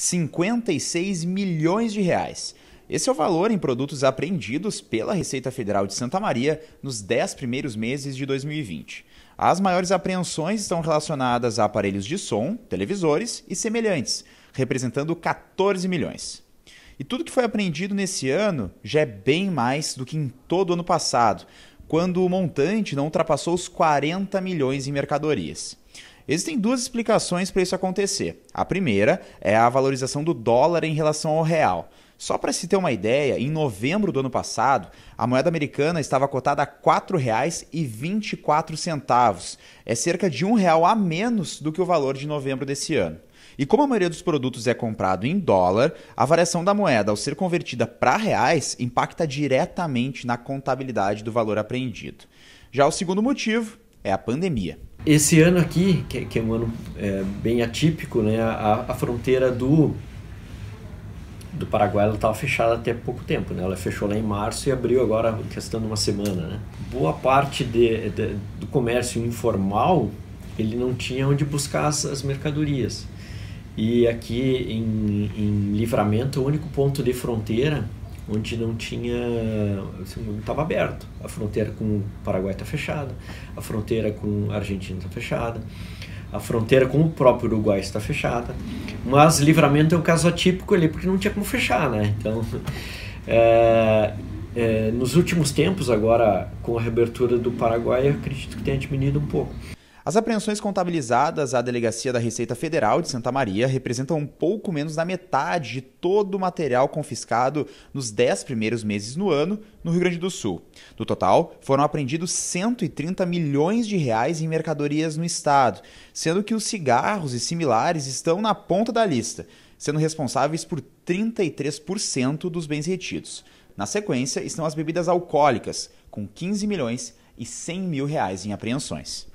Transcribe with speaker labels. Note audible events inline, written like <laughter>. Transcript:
Speaker 1: 56 milhões de reais. Esse é o valor em produtos apreendidos pela Receita Federal de Santa Maria nos 10 primeiros meses de 2020. As maiores apreensões estão relacionadas a aparelhos de som, televisores e semelhantes, representando 14 milhões. E tudo que foi apreendido nesse ano já é bem mais do que em todo o ano passado, quando o montante não ultrapassou os 40 milhões em mercadorias. Existem duas explicações para isso acontecer. A primeira é a valorização do dólar em relação ao real. Só para se ter uma ideia, em novembro do ano passado, a moeda americana estava cotada a R$ 4,24. É cerca de um real a menos do que o valor de novembro desse ano. E como a maioria dos produtos é comprado em dólar, a variação da moeda ao ser convertida para reais impacta diretamente na contabilidade do valor apreendido. Já o segundo motivo é a pandemia.
Speaker 2: Esse ano aqui, que, que é um ano é, bem atípico, né? A, a, fronteira do, do Paraguai estava fechada até pouco tempo, né? Ela fechou lá em março e abriu agora, questão de uma semana, né? Boa parte de, de, do comércio informal, ele não tinha onde buscar as, as mercadorias. E aqui em, em Livramento, o único ponto de fronteira onde não tinha, assim, não estava aberto. A fronteira com o Paraguai está fechada, a fronteira com a Argentina está fechada, a fronteira com o próprio Uruguai está fechada. Mas Livramento é um caso atípico ali porque não tinha como fechar, né? Então, <laughs> é, é, nos últimos tempos agora com a reabertura do Paraguai, eu acredito que tenha diminuído um pouco.
Speaker 1: As apreensões contabilizadas à Delegacia da Receita Federal de Santa Maria representam um pouco menos da metade de todo o material confiscado nos 10 primeiros meses no ano no Rio Grande do Sul. No total, foram apreendidos 130 milhões de reais em mercadorias no estado, sendo que os cigarros e similares estão na ponta da lista, sendo responsáveis por 33% dos bens retidos. Na sequência estão as bebidas alcoólicas, com 15 milhões e 100 mil reais em apreensões.